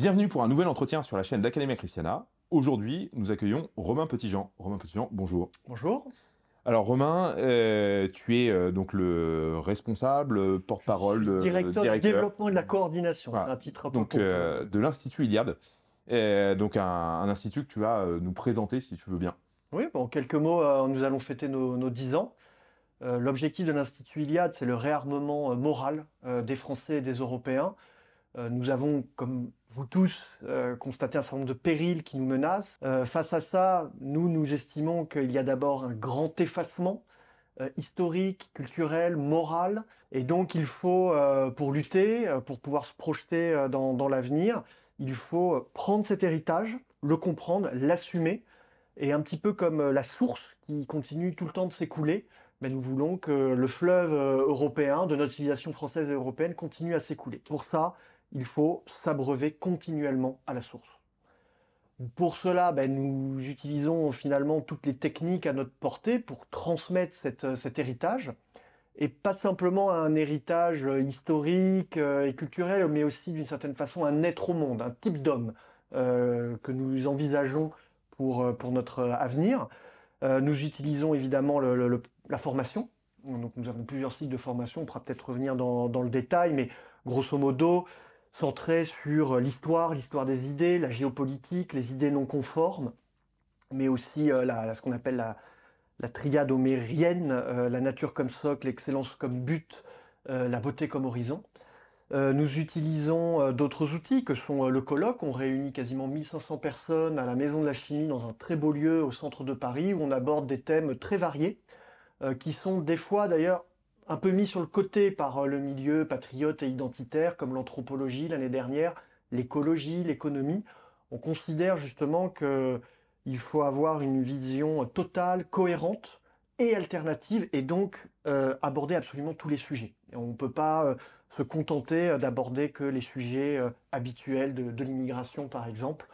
Bienvenue pour un nouvel entretien sur la chaîne d'Academia Christiana. Aujourd'hui, nous accueillons Romain Petitjean. Romain Petitjean, bonjour. Bonjour. Alors Romain, euh, tu es euh, donc le responsable, euh, porte-parole, directeur, directeur, du développement et de la coordination, un titre un donc de l'institut Iliade, donc un, institut que tu vas nous présenter si tu veux bien. Oui, en quelques mots, nous allons fêter nos, nos 10 ans. L'objectif de l'institut Iliade, c'est le réarmement moral des Français et des Européens euh, nous avons, comme vous tous, euh, constaté un certain nombre de périls qui nous menacent. Euh, face à ça, nous, nous estimons qu'il y a d'abord un grand effacement historique, culturel, moral, et donc il faut, pour lutter, pour pouvoir se projeter dans, l'avenir, il faut prendre cet héritage, le comprendre, l'assumer, et un petit peu comme la source qui continue tout le temps de s'écouler, ben nous voulons que le fleuve européen de notre civilisation française et européenne continue à s'écouler. Pour ça, il faut s'abreuver continuellement à la source. Pour cela, ben, nous utilisons finalement toutes les techniques à notre portée pour transmettre euh, cet héritage, et pas simplement un héritage euh, historique euh, et culturel, mais aussi d'une certaine façon un être au monde, un type d'homme que nous envisageons pour, notre avenir. nous utilisons évidemment la formation. nous avons plusieurs cycles de formation, on pourra peut-être revenir dans le détail, mais grosso modo, centré sur l'histoire, l'histoire des idées, la géopolitique, les idées non conformes, mais aussi euh, la, ce qu'on appelle la, triade homérienne, euh, la nature comme socle, l'excellence comme but, euh, la beauté comme horizon. nous utilisons d'autres outils que sont le colloque. On réunit quasiment 1500 personnes à la Maison de la Chimie dans un très beau lieu au centre de Paris où on aborde des thèmes très variés qui sont des fois d'ailleurs un peu mis sur le côté par euh, le milieu patriote et identitaire, comme l'anthropologie l'année dernière, l'écologie, l'économie. On considère justement que il faut avoir une vision totale, cohérente et alternative, et donc euh, aborder absolument tous les sujets. on ne peut pas euh, se contenter d'aborder que les sujets habituels de, l'immigration, par exemple,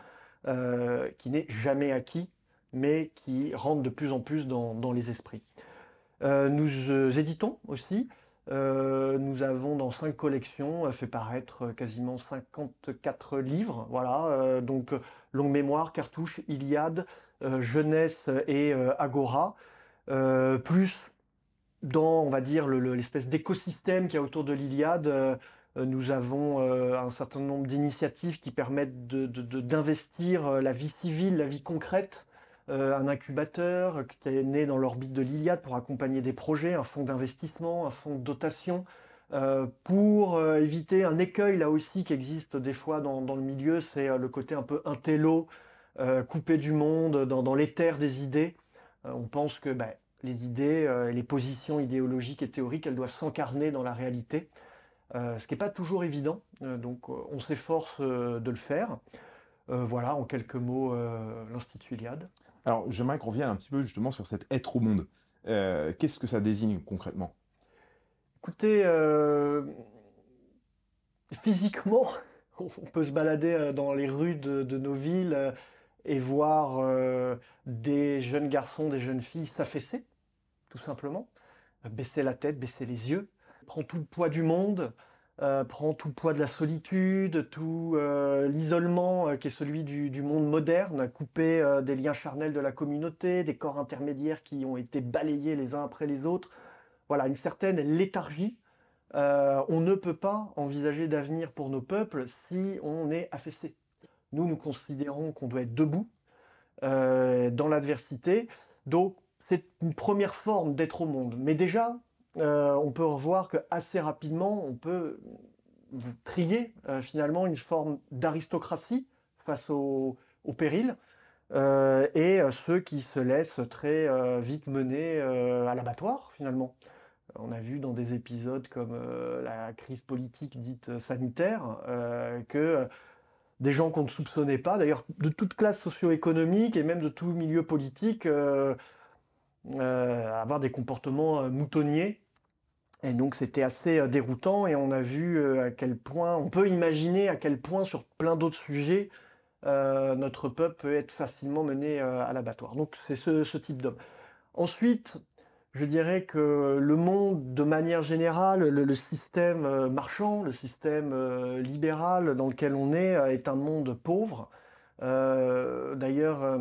qui n'est jamais acquis, mais qui rentre de plus en plus dans les esprits. Euh, nous euh, éditons aussi. Euh, nous avons dans cinq collections fait paraître quasiment 54 livres. Voilà, donc longue mémoire, cartouche, Iliade, jeunesse et Agora, plus dans on va dire l'espèce d'écosystème qu'il y a autour de l'Iliade. nous avons un certain nombre d'initiatives qui permettent d'investir la vie civile, la vie concrète euh, un incubateur qui est né dans l'orbite de l'Iliade pour accompagner des projets, un fonds d'investissement, un fonds de dotation, euh, pour euh, éviter un écueil là aussi qui existe des fois dans, le milieu, c'est le côté un peu intello, coupé du monde, dans, l'éther des idées. on pense que bah, les idées, les positions idéologiques et théoriques, elles doivent s'incarner dans la réalité. ce qui n'est pas toujours évident, donc on s'efforce de le faire. voilà en quelques mots l'Institut Iliade. Alors, j'aimerais qu'on revienne un petit peu justement sur cet être au monde. Euh, qu'est-ce que ça désigne concrètement Écoutez, euh, physiquement, on peut se balader euh, dans les rues de, nos villes et voir des jeunes garçons, des jeunes filles s'affaisser, tout simplement, baisser la tête, baisser les yeux, prendre tout le poids du monde, euh, prend tout le poids de la solitude, tout euh, l'isolement euh, qui est celui du, du monde moderne, coupé des liens charnels de la communauté, des corps intermédiaires qui ont été balayés les uns après les autres. Voilà, une certaine léthargie. on ne peut pas envisager d'avenir pour nos peuples si on est affaissé. Nous, nous considérons qu'on doit être debout dans l'adversité. Donc, c'est une première forme d'être au monde. Mais déjà, euh, on peut revoir que assez rapidement, on peut trier euh, finalement une forme d'aristocratie face au, péril euh, et ceux qui se laissent très vite mener à l'abattoir finalement. On a vu dans des épisodes comme la crise politique dite sanitaire que des gens qu'on ne soupçonnait pas, d'ailleurs de toute classe socio-économique et même de tout milieu politique, avoir des comportements moutonniers et donc c'était assez euh, déroutant et on a vu euh, à quel point, on peut imaginer à quel point sur plein d'autres sujets, euh, notre peuple peut être facilement mené à l'abattoir. Donc c'est ce, type d'homme. Ensuite, je dirais que le monde, de manière générale, le, système marchand, le système libéral dans lequel on est, est un monde pauvre. D'ailleurs,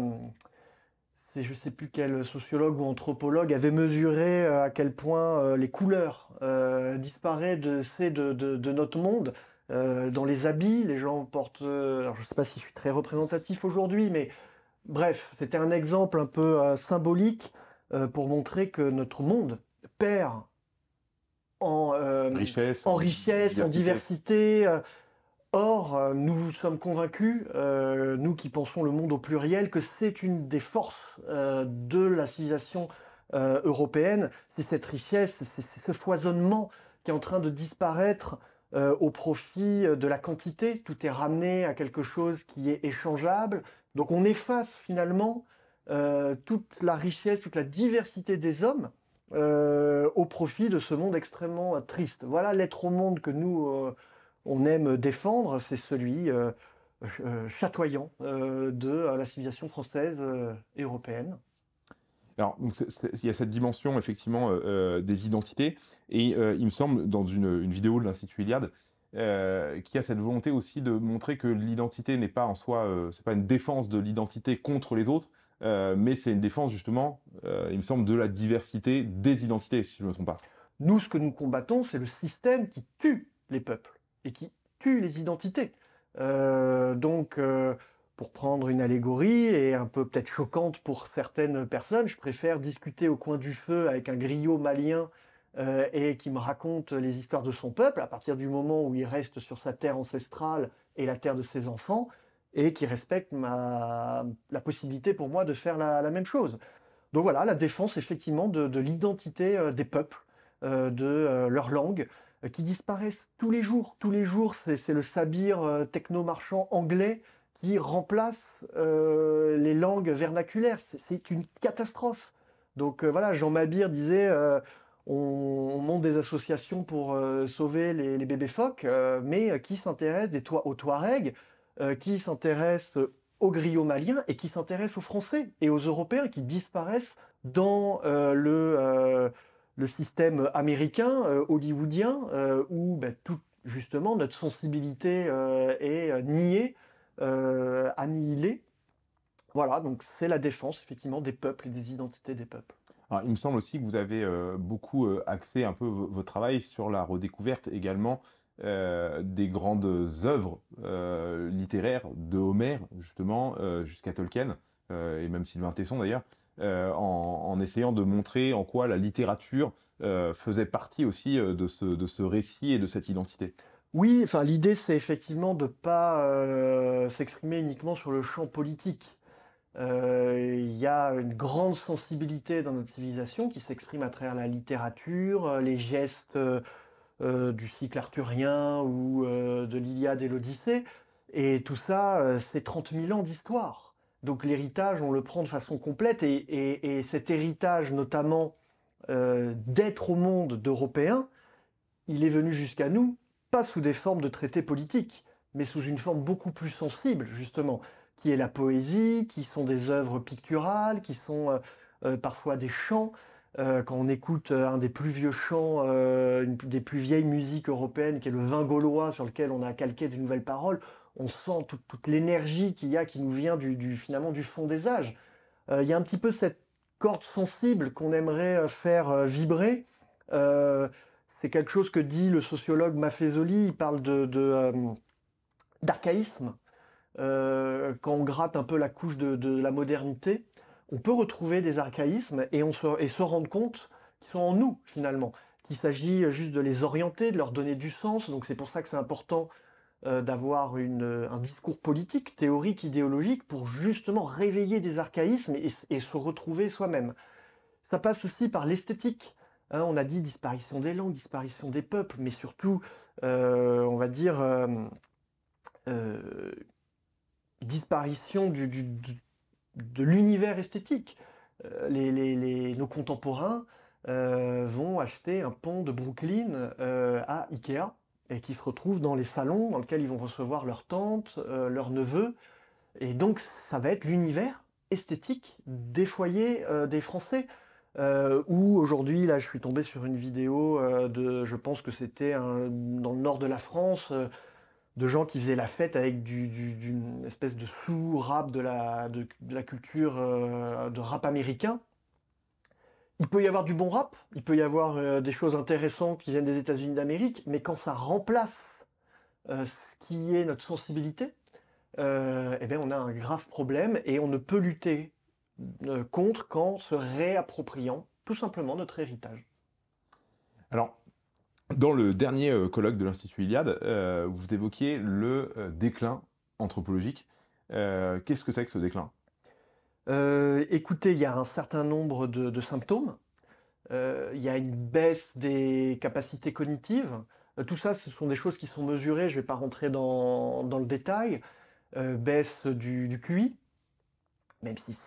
je je sais plus quel sociologue ou anthropologue avait mesuré euh, à quel point euh, les couleurs disparaissaient euh, disparaissent de, de, notre monde. dans les habits, les gens portent. alors je sais pas si je suis très représentatif aujourd'hui, mais bref, c'était un exemple un peu symbolique pour montrer que notre monde perd en richesse, en, richesse, en diversité Or, euh, nous sommes convaincus, euh, nous qui pensons le monde au pluriel, que c'est une des forces euh, de la civilisation européenne, c'est cette richesse, c'est ce foisonnement qui est en train de disparaître au profit de la quantité. Tout est ramené à quelque chose qui est échangeable. Donc on efface finalement toute la richesse, toute la diversité des hommes. au profit de ce monde extrêmement triste. Voilà l'être au monde que nous on aime défendre, c'est celui euh, euh, chatoyant euh, de la civilisation française et européenne. Alors, il y a cette dimension effectivement des identités, et il me semble dans une, vidéo de l'Institut Iliade, qu'il y a cette volonté aussi de montrer que l'identité n'est pas en soi, c'est pas une défense de l'identité contre les autres, mais c'est une défense justement, il me semble, de la diversité des identités, si je ne me trompe pas. Nous, ce que nous combattons, c'est le système qui tue les peuples et qui tue les identités. Euh, donc, euh, pour prendre une allégorie et un peu peut-être choquante pour certaines personnes, je préfère discuter au coin du feu avec un griot malien euh, et qui me raconte les histoires de son peuple à partir du moment où il reste sur sa terre ancestrale et la terre de ses enfants et qui respecte ma, la possibilité pour moi de faire la, même chose. Donc voilà, la défense effectivement de, de l'identité des peuples, de leur langue, euh, qui disparaissent tous les jours. Tous les jours, c'est le sabir euh, techno-marchand anglais qui remplace euh, les langues vernaculaires. C'est une catastrophe. Donc voilà, Jean Mabir disait on, monte des associations pour sauver les, bébés phoques, mais qui s'intéresse des toits aux Touaregs, qui s'intéresse aux griots maliens et qui s'intéresse aux Français et aux Européens qui disparaissent dans le le système américain, euh, hollywoodien, euh, où ben, tout, justement notre sensibilité euh, est niée, annihilée. Voilà, donc c'est la défense effectivement des peuples et des identités des peuples. il me semble aussi que vous avez beaucoup axé un peu votre travail sur la redécouverte également des grandes œuvres littéraires de Homère justement jusqu'à Tolkien et même Sylvain Tesson d'ailleurs. Euh, en, essayant de montrer en quoi la littérature euh, faisait partie aussi euh, de ce, récit et de cette identité. Oui, enfin l'idée c'est effectivement de ne pas s'exprimer uniquement sur le champ politique. Il y a une grande sensibilité dans notre civilisation qui s'exprime à travers la littérature, les gestes du cycle arthurien ou de l'Iliade et l'Odyssée. Et tout ça, c'est 30 000 ans d'histoire. Donc l'héritage, on le prend de façon complète et, cet héritage notamment euh, d'être au monde d'Européens, il est venu jusqu'à nous, pas sous des formes de traités politiques, mais sous une forme beaucoup plus sensible justement, qui est la poésie, qui sont des œuvres picturales, qui sont euh, euh, parfois des chants. quand on écoute un des plus vieux chants, des plus vieilles musiques européennes, qui est le vin gaulois, sur lequel on a calqué de nouvelles paroles, on sent toute, l'énergie qu'il y a qui nous vient du, finalement du fond des âges. Euh, il y a un petit peu cette corde sensible qu'on aimerait euh, faire euh, vibrer. c'est quelque chose que dit le sociologue Maffezoli. Il parle de, d'archaïsme. quand on gratte un peu la couche de, la modernité, on peut retrouver des archaïsmes et, on se, et se rendre compte qu'ils sont en nous finalement, qu'il s'agit juste de les orienter, de leur donner du sens. Donc c'est pour ça que c'est important euh, d'avoir euh, un discours politique, théorique, idéologique, pour justement réveiller des archaïsmes et, se retrouver soi-même. Ça passe aussi par l'esthétique. Hein. on a dit disparition des langues, disparition des peuples, mais surtout, euh, on va dire, disparition de l'univers esthétique. nos contemporains vont acheter un pont de Brooklyn à Ikea et qui se retrouvent dans les salons dans lesquels ils vont recevoir leur tantes, leur leurs neveux. Et donc, ça va être l'univers esthétique des foyers euh, des Français. Euh, où aujourd'hui, là, je suis tombé sur une vidéo euh, de, je pense que c'était dans le nord de la France, euh, de gens qui faisaient la fête avec une d'une espèce de sous-rap de la culture de rap américain, il peut y avoir du bon rap, il peut y avoir euh, des choses intéressantes qui viennent des États-Unis d'Amérique, mais quand ça remplace euh, ce qui est notre sensibilité, euh, eh bien, on a un grave problème et on ne peut lutter contre qu'en se réappropriant tout simplement notre héritage. Alors, dans le dernier colloque de l'Institut Iliade, vous évoquiez le déclin anthropologique. Qu'est-ce que c'est que ce déclin euh, écoutez, il y a un certain nombre de, symptômes. Euh, il y a une baisse des capacités cognitives. Euh, tout ça, ce sont des choses qui sont mesurées. Je ne vais pas rentrer dans, le détail. baisse du, QI, même si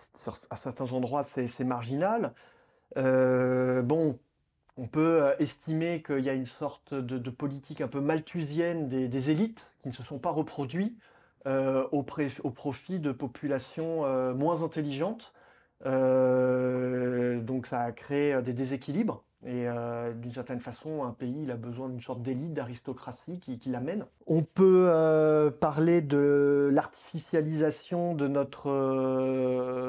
à certains endroits c'est marginal. bon, on peut estimer qu'il y a une sorte de, politique un peu malthusienne des, des, élites qui ne se sont pas reproduites euh, au, au, profit de populations euh, moins intelligentes. Euh, donc ça a créé des déséquilibres. Et d'une certaine façon, un pays, il a besoin d'une sorte d'élite, d'aristocratie qui, l'amène. On peut parler de l'artificialisation de notre,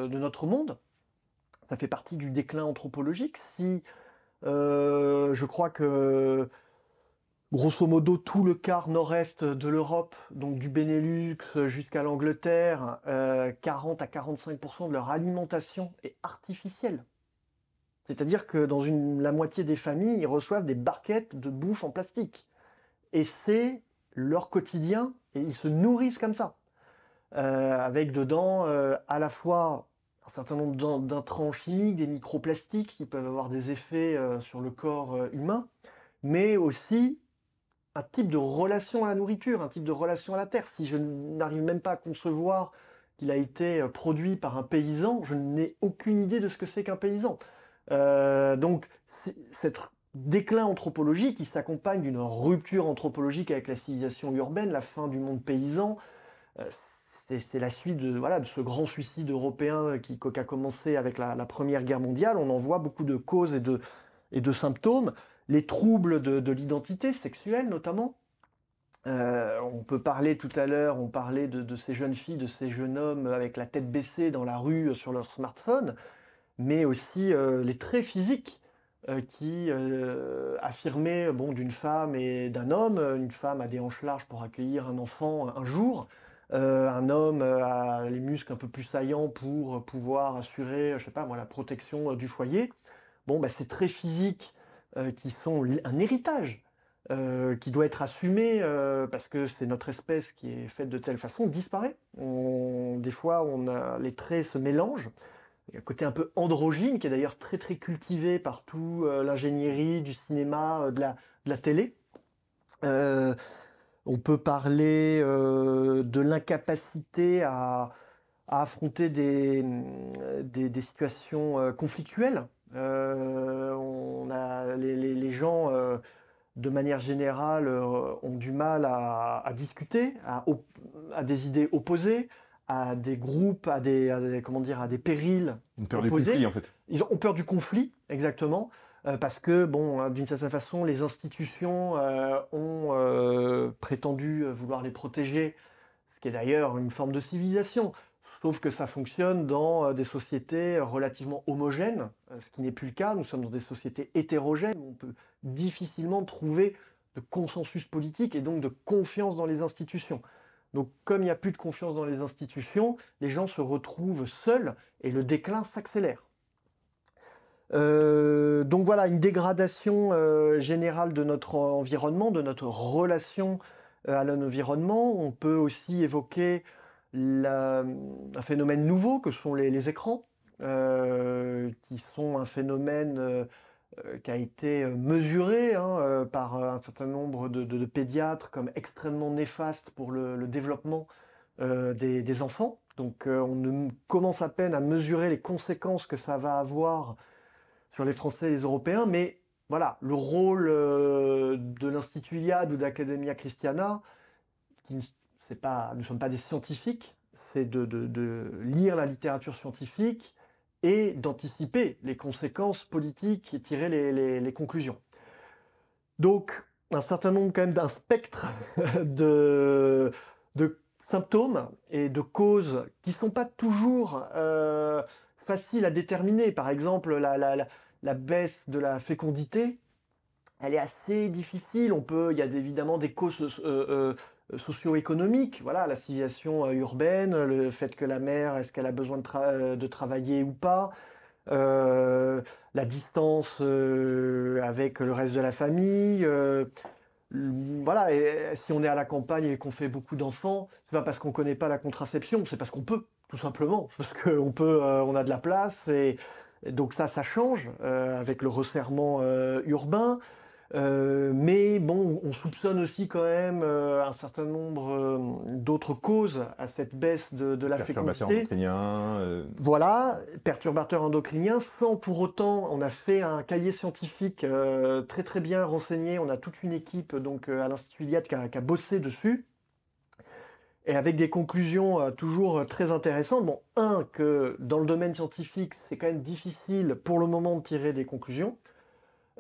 de notre monde. Ça fait partie du déclin anthropologique. Si je crois que grosso modo tout le quart nord-est de l'Europe, donc du Benelux jusqu'à l'Angleterre, 40 euh, à 45% de leur alimentation est artificielle. C'est-à-dire que dans la moitié des familles, ils reçoivent des barquettes de bouffe en plastique. Et c'est leur quotidien, et ils se nourrissent comme ça. Euh, avec dedans euh, à la fois un certain nombre d'intrants chimiques, des microplastiques qui peuvent avoir des effets sur le corps humain, mais aussi un type de relation à la nourriture, un type de relation à la terre. Si je n'arrive même pas à concevoir qu'il a été euh, produit par un paysan, je n'ai aucune idée de ce que c'est qu'un paysan. Euh, donc, cet déclin anthropologique, qui s'accompagne d'une rupture anthropologique avec la civilisation urbaine, la fin du monde paysan. Euh, c'est la suite de, voilà, de ce grand suicide européen qui, a commencé avec la, Première Guerre mondiale. On en voit beaucoup de causes et de, et de symptômes les troubles de, l'identité sexuelle notamment. Euh, on peut parler tout à l'heure, on parlait de, ces jeunes filles, de ces jeunes hommes avec la tête baissée dans la rue euh, sur leur smartphone, mais aussi euh, les traits physiques qui affirmaient bon, d'une femme et d'un homme. Une femme à des hanches larges pour accueillir un enfant un jour. un homme a les muscles un peu plus saillants pour pouvoir assurer, je sais pas la protection du foyer. Bon, bah, ces traits physiques euh, qui sont un héritage euh, qui doit être assumé euh, parce que c'est notre espèce qui est faite de telle façon, disparaît. des fois, on les traits se mélangent. Il y a un côté un peu androgyne qui est d'ailleurs très très cultivé par l'ingénierie, du cinéma, de la, télé. on peut parler de l'incapacité à, affronter des situations conflictuelles. Euh, on a les, gens euh, de manière générale, euh, ont du mal à, discuter, à, des idées opposées, à des groupes, à des, à comment dire, à des périls. peur du conflit, en fait. Ils ont peur du conflit, exactement, parce que, bon, hein, d'une certaine façon, les institutions ont prétendu vouloir les protéger, ce qui est d'ailleurs une forme de civilisation. Sauf que ça fonctionne dans euh, des sociétés euh, relativement homogènes, euh, ce qui n'est plus le cas. Nous sommes dans des sociétés hétérogènes où on peut difficilement trouver de consensus politique et donc de confiance dans les institutions. Donc comme il n'y a plus de confiance dans les institutions, les gens se retrouvent seuls et le déclin s'accélère. donc voilà, une dégradation générale de notre environnement, de notre relation à l'environnement. On peut aussi évoquer un phénomène nouveau que sont les, écrans, euh, qui sont un phénomène euh, euh, qui a été mesuré hein, par un certain nombre de, pédiatres comme extrêmement néfaste pour le, développement des, enfants. Donc on ne commence à peine à mesurer les conséquences que ça va avoir sur les Français et les Européens, mais voilà, le rôle de l'Institut Iliade ou d'Academia Christiana, qui c'est pas, nous sommes pas des scientifiques, c'est de, de, lire la littérature scientifique et d'anticiper les conséquences politiques et tirer les, conclusions. Donc, un certain nombre quand même d'un spectre de, de, symptômes et de causes qui sont pas toujours euh, faciles à déterminer. Par exemple, la, la, baisse de la fécondité, elle est assez difficile. On peut, il y a évidemment des causes euh, euh, euh, socio économique voilà, la civilisation euh, urbaine, le fait que la mère, est-ce qu'elle a besoin de, euh, travailler ou pas, la distance avec le reste de la famille. voilà, et si on est à la campagne et qu'on fait beaucoup d'enfants, c'est pas parce qu'on connaît pas la contraception, c'est parce qu'on peut, tout simplement, parce qu'on peut, on a de la place et donc ça, ça change avec le resserrement urbain. Euh, mais bon, on soupçonne aussi quand même euh, un certain nombre euh, d'autres causes à cette baisse de, de la perturbateurs fécondité. Endocriniens, Voilà, perturbateurs endocriniens, sans pour autant, on a fait un cahier scientifique très très bien renseigné. On a toute une équipe donc à l'Institut Iliade qui a, bossé dessus et avec des conclusions toujours très intéressantes. Bon, un, que dans le domaine scientifique, c'est quand même difficile pour le moment de tirer des conclusions.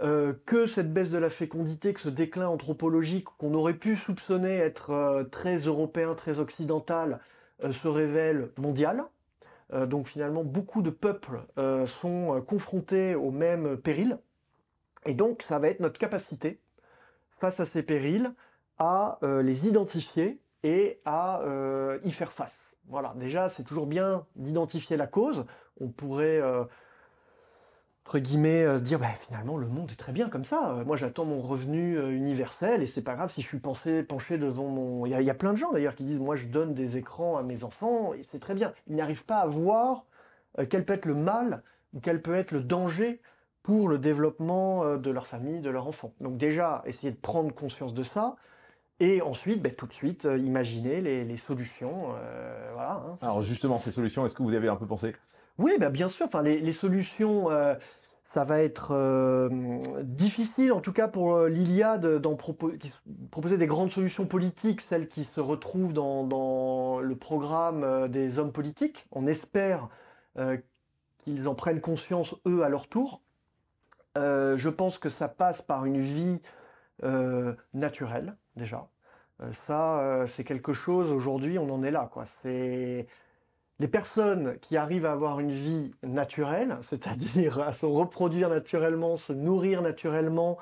Euh, que cette baisse de la fécondité, que ce déclin anthropologique qu'on aurait pu soupçonner être euh, très européen, très occidental, euh, se révèle mondial. donc finalement, beaucoup de peuples sont confrontés aux mêmes périls. Et donc, ça va être notre capacité, face à ces périls, à les identifier et à y faire face. Voilà, déjà, c'est toujours bien d'identifier la cause. On pourrait entre guillemets, euh, dire bah, finalement le monde est très bien comme ça. Euh, moi j'attends mon revenu euh, universel et c'est pas grave si je suis pensé, penché devant mon. Il y, a plein de gens d'ailleurs qui disent moi je donne des écrans à mes enfants et c'est très bien. Ils n'arrivent pas à voir quel peut être le mal ou quel peut être le danger pour le développement de leur famille, de leur enfant. Donc déjà essayer de prendre conscience de ça. Et ensuite, bah, tout de suite, imaginer les, solutions. Hein. Alors justement, ces solutions, est-ce que vous avez un peu pensé oui, bah bien sûr. Enfin, les, solutions, ça va être euh, difficile, en tout cas pour euh, l'Iliade, d'en proposer des grandes solutions politiques, celles qui se retrouvent dans, le programme euh, des hommes politiques. On espère qu'ils en prennent conscience, eux, à leur tour. je pense que ça passe par une vie naturelle, déjà. ça, c'est quelque chose, aujourd'hui, on en est là. quoi. C'est les personnes qui arrivent à avoir une vie naturelle, c'est-à-dire à se reproduire naturellement, se nourrir naturellement,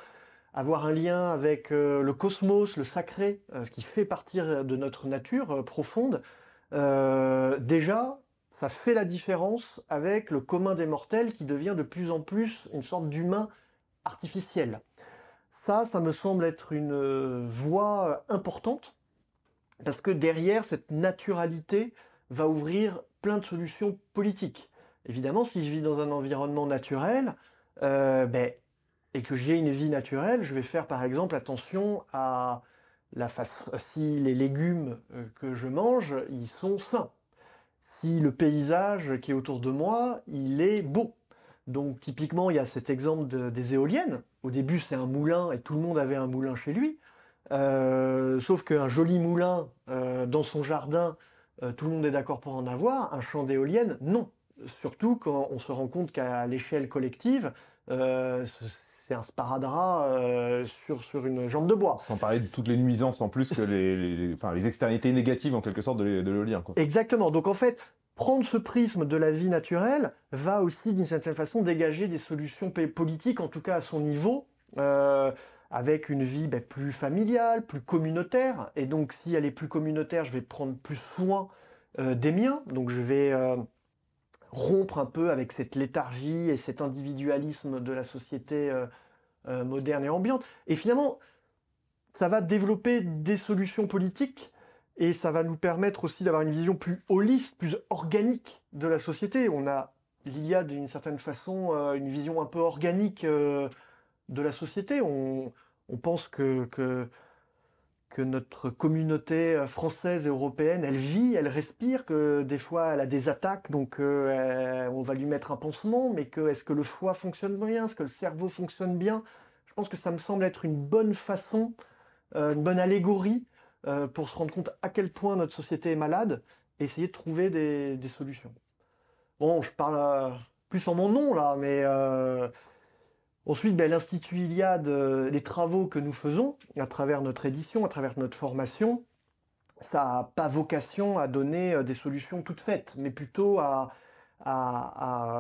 avoir un lien avec euh, le cosmos, le sacré, euh, ce qui fait partir de notre nature euh, profonde, déjà, ça fait la différence avec le commun des mortels qui devient de plus en plus une sorte d'humain artificiel. Ça, ça me semble être une voie importante, parce que derrière cette naturalité, va ouvrir plein de solutions politiques. Évidemment, si je vis dans un environnement naturel, euh, ben, et que j'ai une vie naturelle, je vais faire par exemple attention à la si les légumes euh, que je mange, ils sont sains. Si le paysage qui est autour de moi, il est beau. Donc typiquement, il y a cet exemple des éoliennes. Au début, c'est un moulin et tout le monde avait un moulin chez lui. Euh, sauf qu'un joli moulin dans son jardin, euh, tout le monde est d'accord pour en avoir, un champ d'éoliennes, non. Surtout quand on se rend compte qu'à l'échelle collective, euh, c'est un sparadrap euh, sur, sur une jambe de bois. Sans parler de toutes les nuisances en plus que les, les, enfin, les externalités négatives en quelque sorte de, de l'éolien. Exactement. Donc en fait, prendre ce prisme de la vie naturelle va aussi d'une certaine façon dégager des solutions politiques, en tout cas à son niveau. Euh, avec une vie ben, plus familiale, plus communautaire. Et donc, si elle est plus communautaire, je vais prendre plus soin euh, des miens. Donc, je vais euh, rompre un peu avec cette léthargie et cet individualisme de la société euh, moderne et ambiante. Et finalement, ça va développer des solutions politiques et ça va nous permettre aussi d'avoir une vision plus holiste, plus organique de la société. On a il y a d'une certaine façon, une vision un peu organique de la société. On, pense que, notre communauté euh, française et européenne, elle vit, elle respire, que des fois elle a des attaques, donc euh, euh, on va lui mettre un pansement, mais que est-ce que le foie fonctionne bien, est-ce que le cerveau fonctionne bien Je pense que ça me semble être une bonne façon, une bonne allégorie pour se rendre compte à quel point notre société est malade et essayer de trouver des, des solutions. Bon, je parle plus en mon nom là, mais Ensuite, ben, l'Institut Iliade, euh, les travaux que nous faisons à travers notre édition, à travers notre formation, ça n'a pas vocation à donner euh, des solutions toutes faites, mais plutôt à,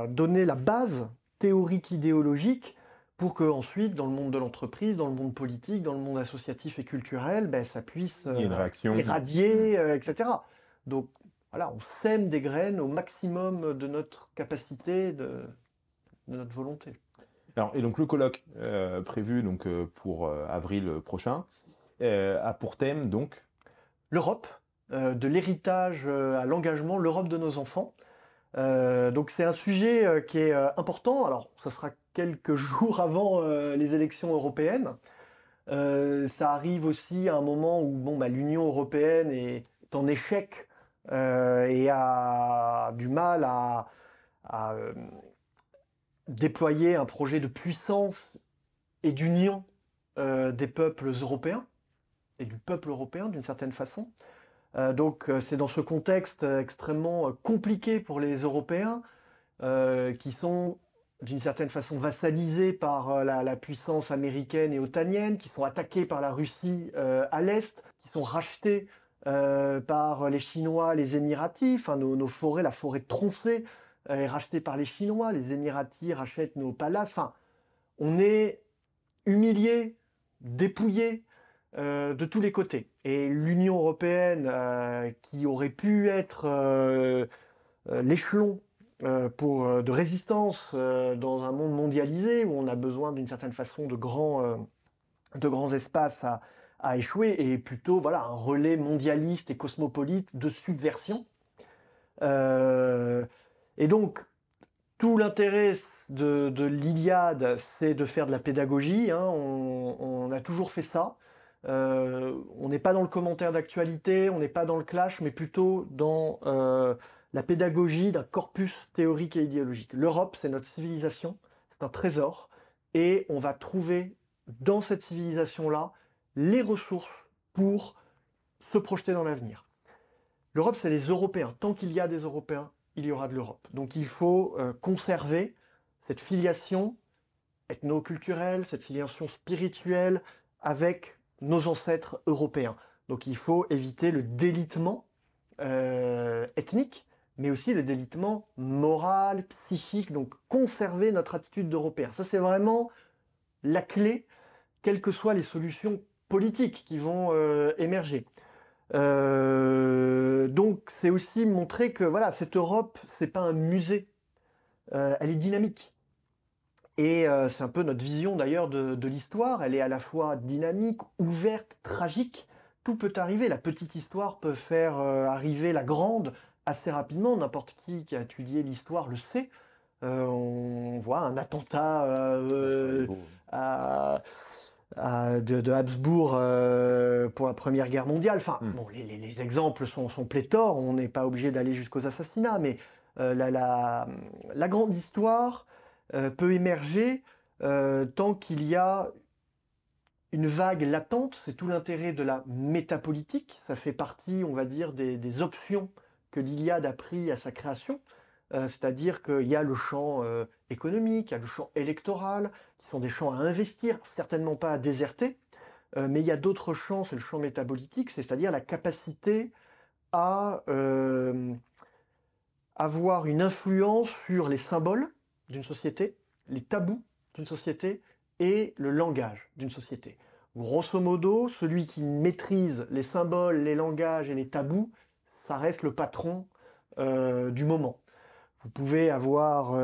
donner la base théorique idéologique pour que ensuite, dans le monde de l'entreprise, dans le monde politique, dans le monde associatif et culturel, ben, ça puisse euh, mmh. euh etc. Donc voilà, on sème des graines au maximum de notre capacité, de, de notre volonté. Alors, et donc le colloque euh, prévu donc euh, pour euh, avril prochain a pour thème donc l'Europe, de l'héritage à l'engagement, l'Europe de nos enfants. donc c'est un sujet qui est important. Alors ça sera quelques jours avant les élections européennes. ça arrive aussi à un moment où bon bah, l'Union européenne est en échec et a du mal à déployer un projet de puissance et d'union euh, des peuples européens et du peuple européen d'une certaine façon. Euh, donc euh, c'est dans ce contexte extrêmement compliqué pour les Européens qui sont d'une certaine façon vassalisés par la, puissance américaine et otanienne, qui sont attaqués par la Russie à l'Est, qui sont rachetés par les Chinois, les Émiratis, enfin, nos forêts, la forêt troncée, euh, est racheté par les Chinois, les Émiratis rachètent nos palaces. Enfin, on est humilié, dépouillé euh, de tous les côtés. Et l'Union européenne, euh, qui aurait pu être l'échelon pour de résistance dans un monde mondialisé où on a besoin d'une certaine façon de grands, de grands espaces à, échouer et plutôt voilà un relais mondialiste et cosmopolite de subversion. Euh, et donc, tout l'intérêt de, l'Iliade, c'est de faire de la pédagogie. Hein. On, a toujours fait ça. Euh, on n'est pas dans le commentaire d'actualité, on n'est pas dans le clash, mais plutôt dans euh, la pédagogie d'un corpus théorique et idéologique. L'Europe, c'est notre civilisation, c'est un trésor, et on va trouver dans cette civilisation-là les ressources pour se projeter dans l'avenir. L'Europe, c'est les Européens. Tant qu'il y a des Européens, il y aura de l'Europe. Donc il faut euh, conserver cette filiation ethno-culturelle, cette filiation spirituelle avec nos ancêtres européens. Donc il faut éviter le délitement euh, ethnique, mais aussi le délitement moral, psychique, donc conserver notre attitude d'Européen. Ça c'est vraiment la clé, quelles que soient les solutions politiques qui vont euh, émerger. Euh, donc c'est aussi montrer que voilà, cette Europe, c'est pas un musée, euh, elle est dynamique. Et euh, c'est un peu notre vision d'ailleurs de, de l'histoire, elle est à la fois dynamique, ouverte, tragique, tout peut arriver, la petite histoire peut faire arriver la grande assez rapidement, n'importe qui qui a étudié l'histoire le sait. on voit un attentat à, de, Habsbourg euh, pour la Première Guerre mondiale. Hmm. les, exemples sont, sont pléthores, on n'est pas obligé d'aller jusqu'aux assassinats, mais euh, la, grande histoire euh, peut émerger tant qu'il y a une vague latente, c'est tout l'intérêt de la métapolitique, ça fait partie, on va dire, des, des options que l'Iliade a pris à sa création, c'est-à-dire qu'il y a le champ économique, il y a le champ électoral, qui sont des champs à investir, certainement pas à déserter, euh, mais il y a d'autres champs, c'est le champ métabolitique, c'est-à-dire la capacité à euh, avoir une influence sur les symboles d'une société, les tabous d'une société et le langage d'une société. Grosso modo, celui qui maîtrise les symboles, les langages et les tabous, ça reste le patron euh, du moment. Vous pouvez avoir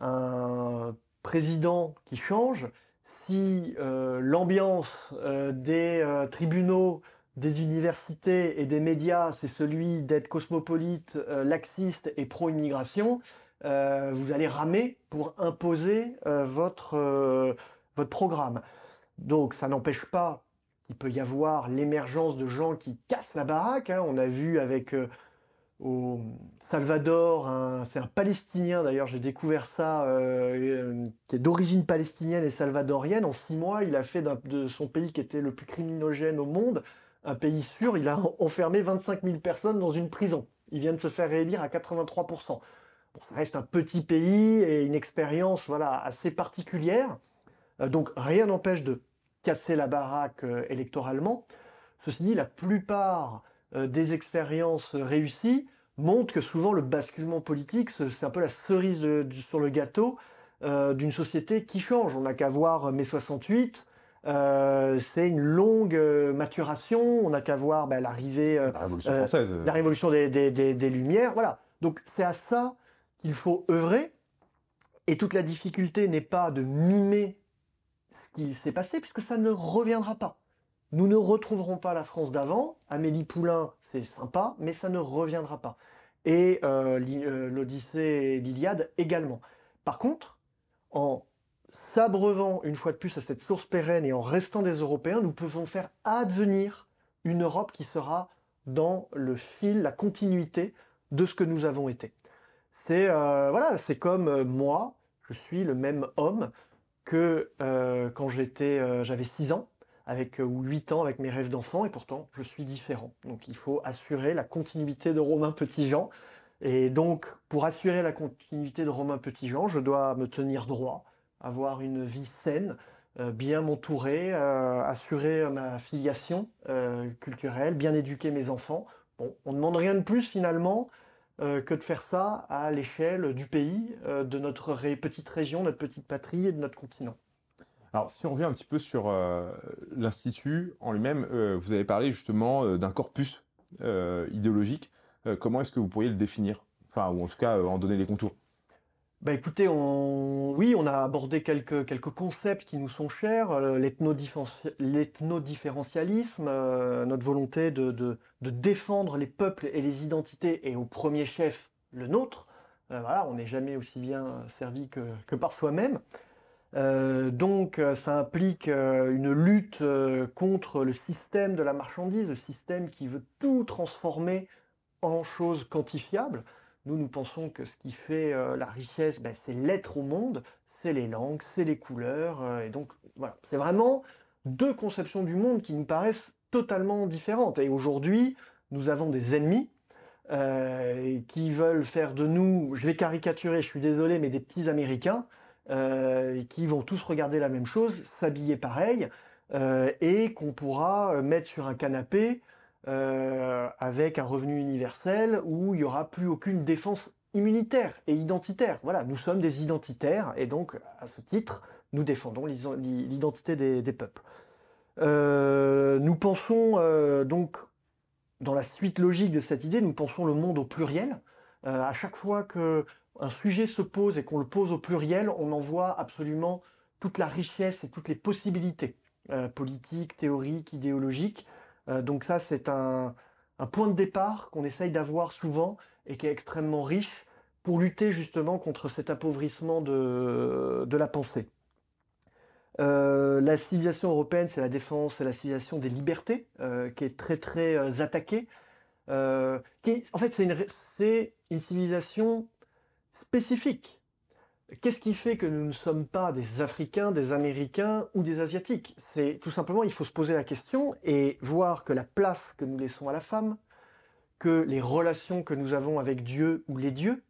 un président qui change, si euh, l'ambiance euh, des euh, tribunaux, des universités et des médias, c'est celui d'être cosmopolite, laxiste et pro-immigration, vous allez ramer pour imposer votre, votre programme. Donc ça n'empêche pas qu'il peut y avoir l'émergence de gens qui cassent la baraque. Hein. On a vu avec au Salvador, c'est un Palestinien d'ailleurs, j'ai découvert ça, euh, euh, qui est d'origine palestinienne et salvadorienne. En six mois, il a fait de son pays qui était le plus criminogène au monde un pays sûr, il a enfermé 25 000 personnes dans une prison. Il vient de se faire réélire à 83 bon, ça reste un petit pays et une expérience voilà assez particulière. Euh, donc rien n'empêche de casser la baraque électoralement. Ceci dit, la plupart euh, des expériences réussies montrent que souvent le basculement politique, c'est un peu la cerise sur le gâteau euh, d'une société qui change. On n'a qu'à voir mai 68, euh, c'est une longue maturation, on n'a qu'à voir ben, l'arrivée de la Révolution, des, Lumières. Voilà. Donc c'est à ça qu'il faut œuvrer. Et toute la difficulté n'est pas de mimer ce qui s'est passé, puisque ça ne reviendra pas. Nous ne retrouverons pas la France d'avant. Amélie Poulain, c'est sympa, mais ça ne reviendra pas. Et euh, euh, l'Odyssée et l'Iliade également. Par contre, en s'abreuvant une fois de plus à cette source pérenne et en restant des Européens, nous pouvons faire advenir une Europe qui sera dans le fil, la continuité de ce que nous avons été. C'est euh, voilà, c'est comme moi, je suis le même homme que quand j'étais, j'avais 6 ans avec euh, ou 8 ans avec mes rêves d'enfant, et pourtant je suis différent. Donc il faut assurer la continuité de Romain Petitjean. Et donc pour assurer la continuité de Romain Petitjean, je dois me tenir droit, avoir une vie saine, euh, bien m'entourer, euh, assurer ma filiation culturelle, bien éduquer mes enfants. on ne demande rien de plus finalement que de faire ça à l'échelle du pays, de notre petite région, notre petite patrie et de notre continent. Alors, si on revient un petit peu sur euh, l'Institut en lui-même, euh, vous avez parlé justement euh, d'un corpus idéologique. comment est-ce que vous pourriez le définir Enfin, ou en tout cas, en donner les contours bah, écoutez, oui, on a abordé quelques, concepts qui nous sont chers, L'ethno-différentialisme, notre volonté de, défendre les peuples et les identités, et au premier chef, le nôtre. voilà, on n'est jamais aussi bien servi que par soi-même. Euh, donc euh, ça implique euh, une lutte contre le système de la marchandise, le système qui veut tout transformer en choses quantifiables. Nous, nous pensons que ce qui fait la richesse, ben, c'est l'être au monde, c'est les langues, c'est les couleurs. et donc voilà, c'est vraiment deux conceptions du monde qui nous paraissent totalement différentes. Et aujourd'hui, nous avons des ennemis qui veulent faire de nous, je vais caricaturer, je suis désolé, mais des petits Américains. Euh, qui vont tous regarder la même chose, s'habiller pareil, euh, et qu'on pourra euh, mettre sur un canapé avec un revenu universel où il n'y aura plus aucune défense immunitaire et identitaire. Voilà, nous sommes des identitaires, et donc, à ce titre, nous défendons l'identité des, des, peuples. nous pensons donc, dans la suite logique de cette idée, nous pensons le monde au pluriel. à chaque fois que un sujet se pose et qu'on le pose au pluriel, on en voit absolument toute la richesse et toutes les possibilités euh, politiques, théoriques, idéologiques. Euh, donc ça, c'est un, point de départ qu'on essaye d'avoir souvent et qui est extrêmement riche pour lutter justement contre cet appauvrissement de, la pensée. Euh, la civilisation européenne, c'est la défense, c'est la civilisation des libertés, qui est très très attaquée. Qui en fait, c'est une civilisation spécifique. Qu'est-ce qui fait que nous ne sommes pas des Africains, des Américains ou des Asiatiques C'est tout simplement, il faut se poser la question et voir que la place que nous laissons à la femme, que les relations que nous avons avec Dieu ou les dieux,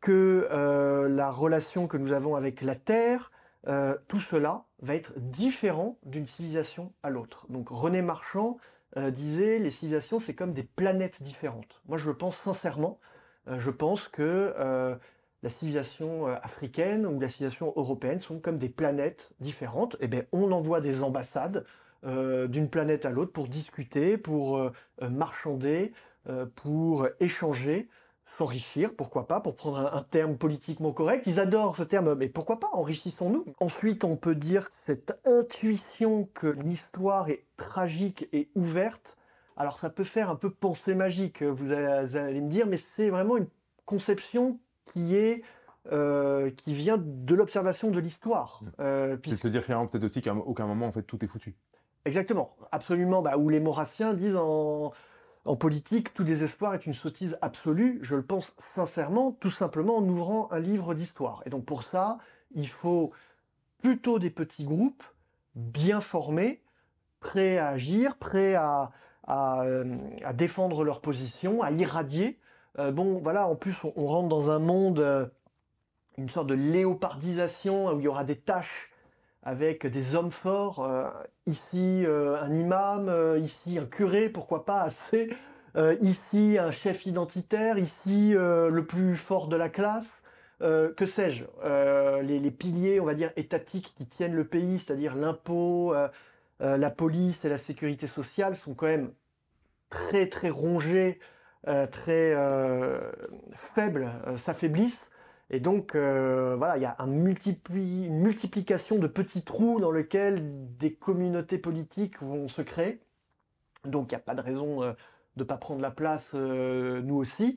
que euh, la relation que nous avons avec la Terre, euh, tout cela va être différent d'une civilisation à l'autre. Donc René Marchand euh, disait, les civilisations, c'est comme des planètes différentes. Moi, je le pense sincèrement. Euh, je pense que euh, la civilisation euh, africaine ou la civilisation européenne sont comme des planètes différentes. Et eh ben on envoie des ambassades d'une planète à l'autre pour discuter, pour marchander, pour échanger, s'enrichir, pourquoi pas, pour prendre un, terme politiquement correct. Ils adorent ce terme, mais pourquoi pas, enrichissons-nous. Ensuite, on peut dire cette intuition que l'histoire est tragique et ouverte alors ça peut faire un peu pensée magique, euh, vous allez me dire, mais c'est vraiment une conception qui est euh, qui vient de l'observation de l'histoire. Mmh. Euh, puisque... C'est-à-dire finalement peut-être aussi qu'à aucun moment en fait tout est foutu. Exactement, absolument. Bah, où les Maurassiens disent en politique, tout désespoir est une sottise absolue. Je le pense sincèrement, tout simplement en ouvrant un livre d'histoire. Et donc pour ça, il faut plutôt des petits groupes bien formés, prêts à agir, prêts à euh, à, défendre leur position, à l'irradier. Euh, bon, voilà, en plus, on, rentre dans un monde, euh, une sorte de léopardisation, hein, où il y aura des tâches avec des hommes forts, ici un imam, ici un curé, pourquoi pas assez, ici un chef identitaire, ici le plus fort de la classe, que sais-je, les, les, piliers, on va dire, étatiques qui tiennent le pays, c'est-à-dire l'impôt, euh, la police et la sécurité sociale sont quand même très très rongées, euh, très euh, faibles, s'affaiblissent. Et donc voilà, il y a une multiplication de petits trous dans lesquels des communautés politiques vont se créer. Donc il n'y a pas de raison de ne pas prendre la place nous aussi,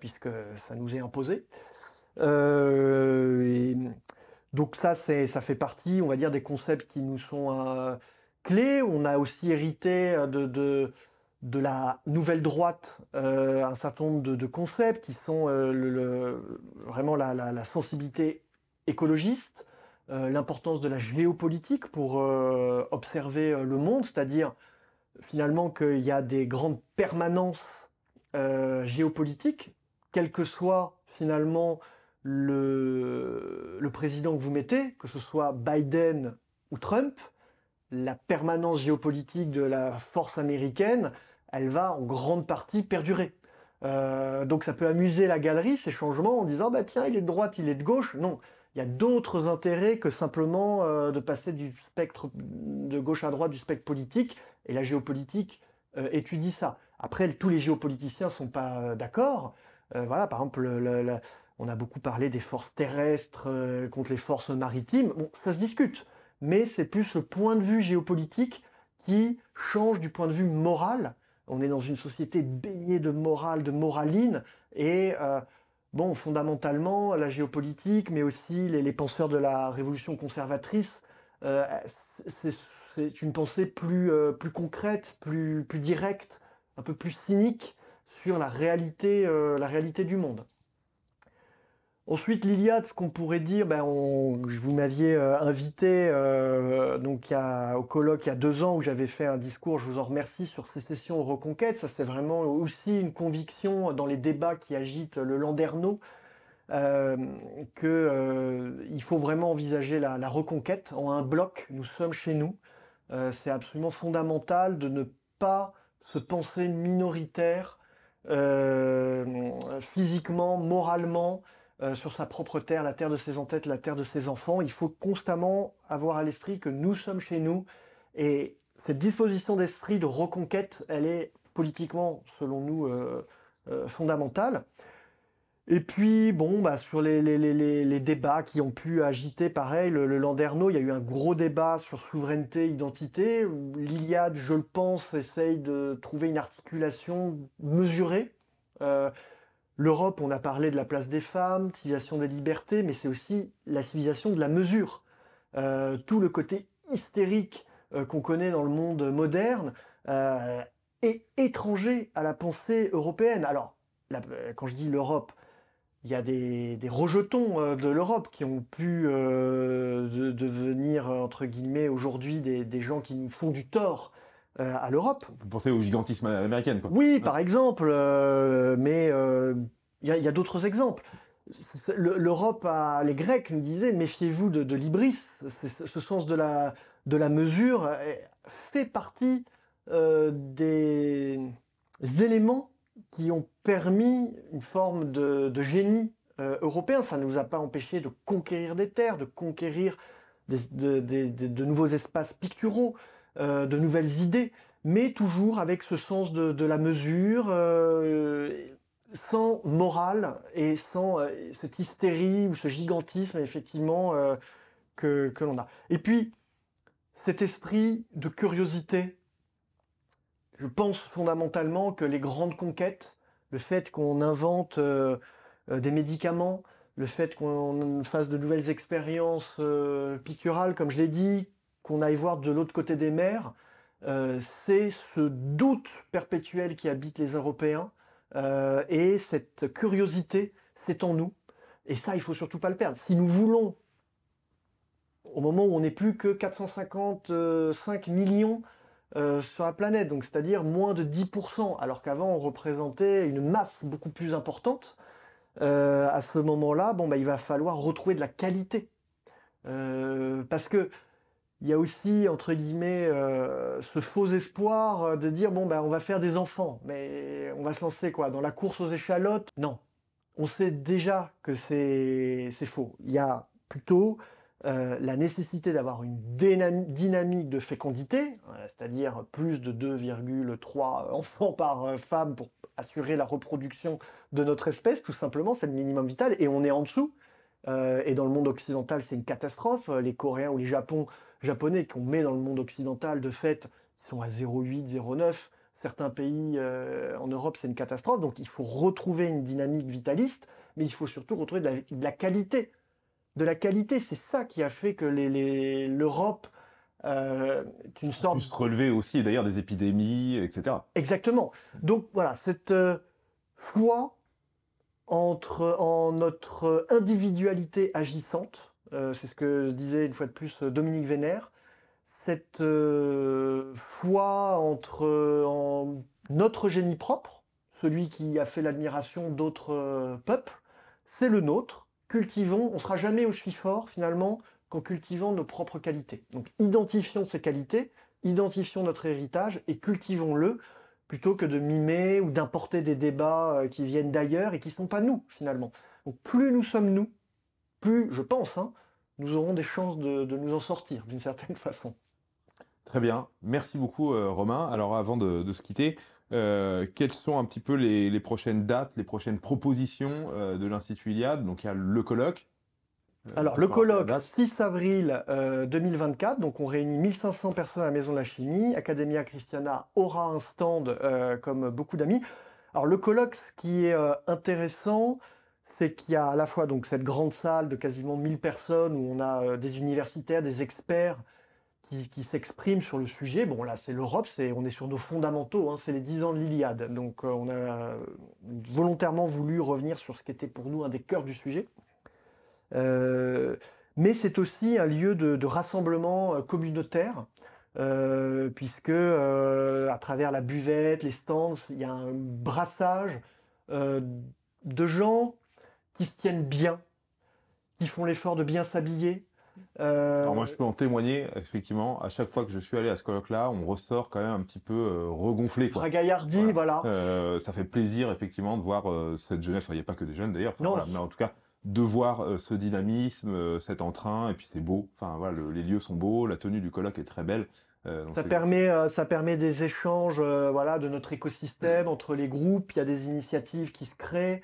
puisque ça nous est imposé. donc ça, ça fait partie, on va dire, des concepts qui nous sont Clé On a aussi hérité euh, de, de, la nouvelle droite euh, un certain nombre de, concepts qui sont euh, vraiment la, sensibilité écologiste, l'importance de la géopolitique pour observer le monde, c'est-à-dire finalement qu'il y a des grandes permanences géopolitiques, quel que soit finalement le, le, président que vous mettez, que ce soit Biden ou Trump, la permanence géopolitique de la force américaine, elle va en grande partie perdurer. Euh, donc ça peut amuser la galerie, ces changements, en disant, bah tiens, il est de droite, il est de gauche. Non, il y a d'autres intérêts que simplement euh, de passer du spectre de gauche à droite du spectre politique, et la géopolitique euh, étudie ça. Après, tous les géopoliticiens sont pas d'accord. voilà, par exemple, on a beaucoup parlé des forces terrestres contre les forces maritimes. ça se discute mais c'est plus le point de vue géopolitique qui change du point de vue moral. On est dans une société baignée de morale, de moraline, et euh, bon, fondamentalement, la géopolitique, mais aussi les, penseurs de la révolution conservatrice, euh, c'est une pensée plus, euh, concrète, plus, directe, un peu plus cynique sur la réalité du monde. Ensuite, l'Iliade, ce qu'on pourrait dire, ben vous m'aviez euh, invité euh, donc au colloque il y a deux ans où j'avais fait un discours, je vous en remercie, sur sécession reconquête. Ça, c'est vraiment aussi une conviction dans les débats qui agitent le Landerneau, euh, qu'il euh, faut vraiment envisager la, reconquête en un bloc. Nous sommes chez nous. c'est absolument fondamental de ne pas se penser minoritaire physiquement, moralement. Euh, sur sa propre terre, la terre de ses entêtes, la terre de ses enfants. Il faut constamment avoir à l'esprit que nous sommes chez nous. Et cette disposition d'esprit de reconquête, elle est politiquement, selon nous, euh, euh, fondamentale. Et puis, bon, bah, sur les, les, les, les, débats qui ont pu agiter, pareil, le, le, Landerneau, il y a eu un gros débat sur souveraineté, identité. L'Iliade, je le pense, essaye de trouver une articulation mesurée. L'Europe, on a parlé de la place des femmes, civilisation des libertés, mais c'est aussi la civilisation de la mesure. Euh, tout le côté hystérique euh, qu'on connaît dans le monde moderne euh, est étranger à la pensée européenne. Alors, quand je dis l'Europe, il y a des, rejetons de l'Europe qui ont pu devenir, entre guillemets, aujourd'hui des, gens qui nous font du tort euh, à l'Europe. Vous pensez au gigantisme américain, quoi. Oui, hein. par exemple, euh, mais il euh, y a, d'autres exemples. L'Europe, les Grecs nous disaient, méfiez-vous de, de Ce sens de la, mesure fait partie des éléments qui ont permis une forme de, génie européen. Ça ne nous a pas empêché de conquérir des terres, de conquérir de, nouveaux espaces picturaux. Euh, de nouvelles idées, mais toujours avec ce sens de, la mesure, euh, sans morale et sans euh, cette hystérie ou ce gigantisme effectivement que, l'on a. Et puis, cet esprit de curiosité, je pense fondamentalement que les grandes conquêtes, le fait qu'on invente des médicaments, le fait qu'on fasse de nouvelles expériences picturales, comme je l'ai dit, qu'on aille voir de l'autre côté des mers, euh, c'est ce doute perpétuel qui habite les Européens euh, et cette curiosité, c'est en nous. Et ça, il faut surtout pas le perdre. Si nous voulons, au moment où on n'est plus que 455 millions euh, sur la planète, donc c'est-à-dire moins de 10%, alors qu'avant on représentait une masse beaucoup plus importante, à ce moment-là, bon, bah, il va falloir retrouver de la qualité. parce que il y a aussi entre guillemets euh, ce faux espoir euh, de dire bon ben on va faire des enfants, mais on va se lancer quoi dans la course aux échalotes Non, on sait déjà que c'est faux. Il y a plutôt euh, la nécessité d'avoir une dynamique de fécondité, c'est-à-dire plus de 2,3 enfants par femme pour assurer la reproduction de notre espèce, tout simplement, c'est le minimum vital, et on est en dessous. et dans le monde occidental, c'est une catastrophe. Les Coréens ou les Japonais japonais qu'on met dans le monde occidental, de fait, ils sont à 0,8, 0,9. Certains pays euh, en Europe, c'est une catastrophe. Donc il faut retrouver une dynamique vitaliste, mais il faut surtout retrouver de la, qualité. De la qualité, c'est ça qui a fait que l'Europe les, euh, est une sorte... de relever aussi, d'ailleurs, des épidémies, etc. Exactement. Donc voilà, cette euh, foi entre, en notre individualité agissante, euh, c'est ce que disait une fois de plus euh, Dominique Vénère, cette euh, foi entre en notre génie propre, celui qui a fait l'admiration d'autres peuples, c'est le nôtre. Cultivons, on sera jamais aussi fort finalement qu'en cultivant nos propres qualités. Donc identifions ces qualités, identifions notre héritage et cultivons-le plutôt que de mimer ou d'importer des débats qui viennent d'ailleurs et qui ne sont pas nous finalement. Donc plus nous sommes nous, plus, je pense, hein, nous aurons des chances de, nous en sortir d'une certaine façon. Très bien, merci beaucoup euh, Romain. Alors avant de, se quitter, euh, quelles sont un petit peu les, prochaines dates, les prochaines propositions euh, de l'Institut Iliade Donc il y a le colloque. Alors le colloque 6 avril 2024, donc on réunit 1500 personnes à la Maison de la Chimie, Academia Christiana aura un stand comme beaucoup d'amis. Alors le colloque, ce qui est intéressant, c'est qu'il y a à la fois donc cette grande salle de quasiment 1000 personnes où on a euh, des universitaires, des experts qui, s'expriment sur le sujet. Bon là, c'est l'Europe, c'est on est sur nos fondamentaux, hein, c'est les 10 ans de l'Iliade. Donc euh, on a euh, volontairement voulu revenir sur ce qui était pour nous un des cœurs du sujet. mais c'est aussi un lieu de, rassemblement communautaire. puisque à travers la buvette, les stands, il y a un brassage de gens qui se tiennent bien, qui font l'effort de bien s'habiller. Euh, Alors moi je peux en témoigner, effectivement, à chaque fois que je suis allé à ce colloque-là, on ressort quand même un petit peu euh, regonflé. Ragaillardi, voilà. Euh, ça fait plaisir effectivement de voir cette jeunesse, il n'y a pas que des jeunes d'ailleurs, mais en tout cas de voir ce dynamisme, cet entrain, et puis c'est beau, enfin voilà, les lieux sont beaux, la tenue du colloque est très belle. ça permet, ça permet des échanges, voilà, de notre écosystème entre les groupes. Il y a des initiatives qui se créent.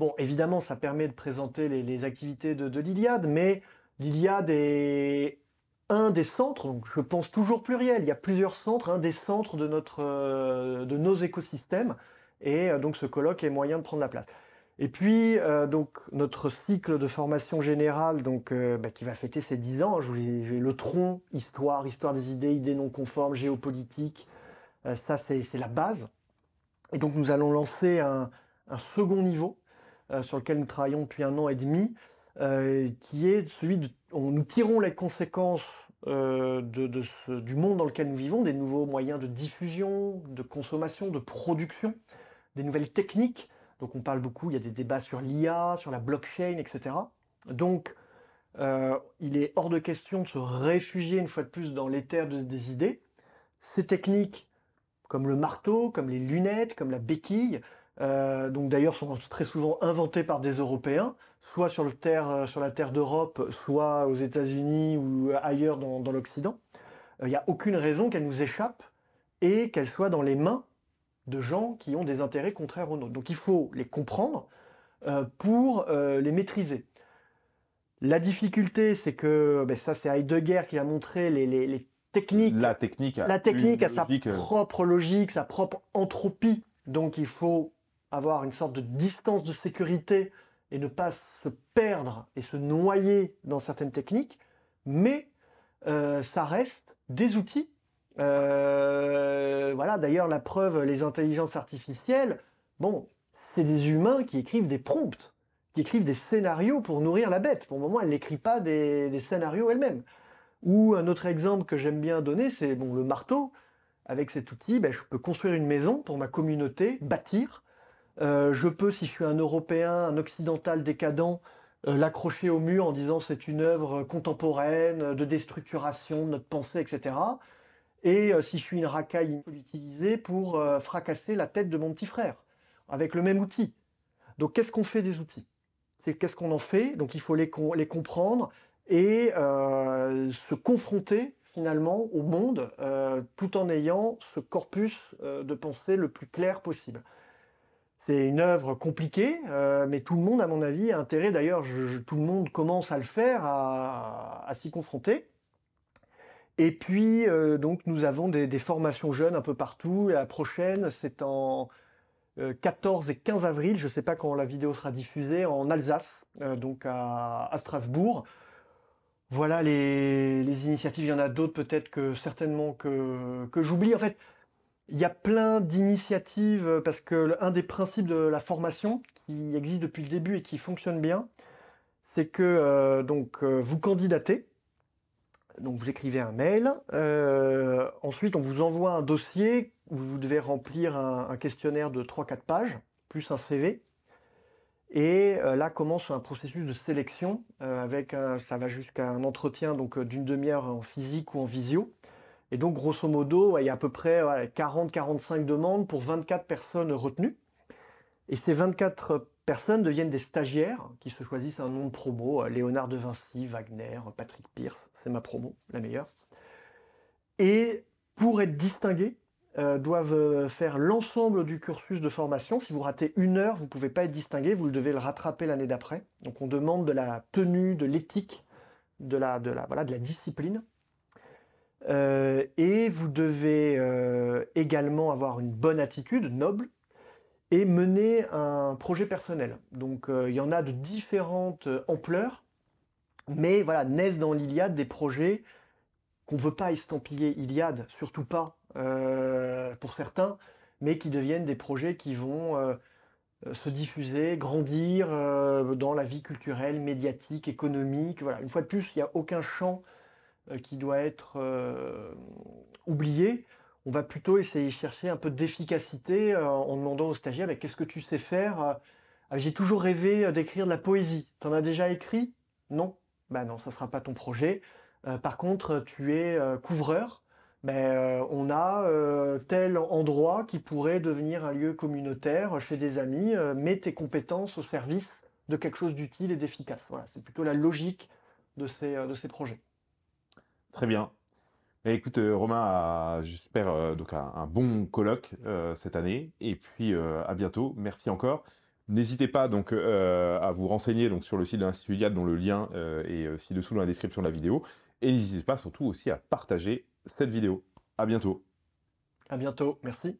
Bon, évidemment, ça permet de présenter les, activités de, l'Iliade, mais l'Iliade est un des centres, donc je pense toujours pluriel, il y a plusieurs centres, un des centres de, notre, euh, de nos écosystèmes, et euh, donc ce colloque est moyen de prendre la place. Et puis, euh, donc, notre cycle de formation générale, donc, bah, qui va fêter ses 10 ans, hein, j'ai le tronc, histoire, histoire des idées, idées non conformes, géopolitique, ça c'est la base. Et donc, nous allons lancer un second niveau, euh, sur lequel nous travaillons depuis un an et demi, euh, qui est celui de, nous tirons les conséquences euh, du monde dans lequel nous vivons, des nouveaux moyens de diffusion, de consommation, de production, des nouvelles techniques. Donc on parle beaucoup, il y a des débats sur l'IA, sur la blockchain, etc. Donc il est hors de question de se réfugier une fois de plus dans l'éther de, des idées. Ces techniques, comme le marteau, comme les lunettes, comme la béquille, euh, donc d'ailleurs sont très souvent inventés par des Européens, soit sur, le terre, euh, sur la terre d'Europe, soit aux États-Unis ou euh, ailleurs dans, l'Occident. Il n'y a aucune raison qu'elles nous échappent et qu'elles soient dans les mains de gens qui ont des intérêts contraires aux nôtres. Donc il faut les comprendre pour les maîtriser. La difficulté, c'est que ben, ça, c'est Heidegger qui a montré les, techniques. La technique, la technique a sa propre logique, sa propre entropie. Donc il faut avoir une sorte de distance de sécurité et ne pas se perdre et se noyer dans certaines techniques, mais euh, ça reste des outils. Euh, voilà, d'ailleurs, la preuve, les intelligences artificielles, bon, c'est des humains qui écrivent des prompts, qui écrivent des scénarios pour nourrir la bête. Pour le moment, elle n'écrit pas des, scénarios elle-même. Ou un autre exemple que j'aime bien donner, c'est bon, le marteau. Avec cet outil, ben, je peux construire une maison pour ma communauté, bâtir, euh, je peux, si je suis un Européen, un Occidental décadent, euh, l'accrocher au mur en disant c'est une œuvre contemporaine de déstructuration de notre pensée, etc. Et euh, si je suis une racaille, il l'utiliser pour fracasser la tête de mon petit frère avec le même outil. Donc qu'est-ce qu'on fait des outils C'est qu'est-ce qu'on en fait Donc il faut les comprendre et se confronter finalement au monde tout en ayant ce corpus de pensée le plus clair possible. C'est une œuvre compliquée, euh, mais tout le monde, à mon avis, a intérêt, d'ailleurs, tout le monde commence à le faire, à, s'y confronter. Et puis, euh, donc, nous avons des, formations jeunes un peu partout. la prochaine, c'est en 14 euh, et 15 avril, je ne sais pas quand la vidéo sera diffusée, en Alsace, donc à, Strasbourg. Voilà les, les, initiatives. Il y en a d'autres peut-être que certainement que, que j'oublie. En fait, il y a plein d'initiatives euh, parce que un des principes de la formation qui existe depuis le début et qui fonctionne bien, c'est que euh, donc euh, vous candidatez, donc vous écrivez un mail, ensuite on vous envoie un dossier où vous devez remplir un, questionnaire de 3-4 pages, plus un CV. Et là commence un processus de sélection avec ça va jusqu'à un entretien donc d'une demi-heure en physique ou en visio et donc, grosso modo, il y a à peu près 40-45 demandes pour 24 personnes retenues. Et ces 24 personnes deviennent des stagiaires qui se choisissent un nom de promo. Euh, Léonard de Vinci, Wagner, Patrick Pierce, c'est ma promo, la meilleure. Et pour être distingués, euh, doivent euh, faire l'ensemble du cursus de formation. Si vous ratez une heure, vous ne pouvez pas être distingué, vous devez le rattraper l'année d'après. Donc on demande de la tenue, de l'éthique, de, la, de la discipline. Euh, et vous devez euh, également avoir une bonne attitude, noble, et mener un projet personnel. Donc euh, il y en a de différentes ampleurs, mais voilà, naissent dans l'Iliade des projets qu'on ne veut pas estampiller Iliade, surtout pas pour certains, mais qui deviennent des projets qui vont se diffuser, grandir dans la vie culturelle, médiatique, économique. Voilà, une fois de plus, il n'y a aucun champ euh, qui doit être euh, oublié, on va plutôt essayer de chercher un peu d'efficacité euh, en demandant aux stagiaires mais qu'est-ce que tu sais faire ah, J'ai toujours rêvé d'écrire de la poésie. T'en as déjà écrit Non. Bah non, ça sera pas ton projet. par contre, tu es couvreur. Mais ben, on a tel endroit qui pourrait devenir un lieu communautaire chez des amis. mets tes compétences au service de quelque chose d'utile et d'efficace. Voilà, c'est plutôt la logique de de ces projets. Très bien. Bah, écoute, euh, Romain euh, j'espère, euh, donc un, bon colloque cette année. Et puis, à bientôt. Merci encore. N'hésitez pas donc à vous renseigner donc sur le site de l'Institut YAD dont le lien est ci-dessous dans la description de la vidéo. Et n'hésitez pas surtout aussi à partager cette vidéo. À bientôt. À bientôt. Merci.